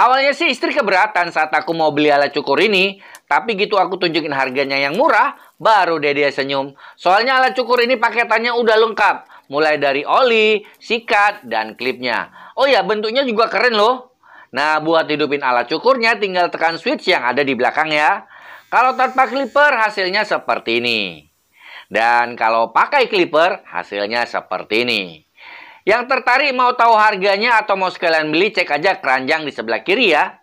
Awalnya sih istri keberatan saat aku mau beli alat cukur ini, tapi gitu aku tunjukin harganya yang murah, baru deh dia senyum. Soalnya alat cukur ini paketannya udah lengkap, mulai dari oli, sikat, dan klipnya. Oh ya, bentuknya juga keren loh. Nah, buat hidupin alat cukurnya tinggal tekan switch yang ada di belakang ya. Kalau tanpa clipper hasilnya seperti ini. Dan kalau pakai clipper hasilnya seperti ini. Yang tertarik mau tahu harganya atau mau sekalian beli, cek aja keranjang di sebelah kiri ya.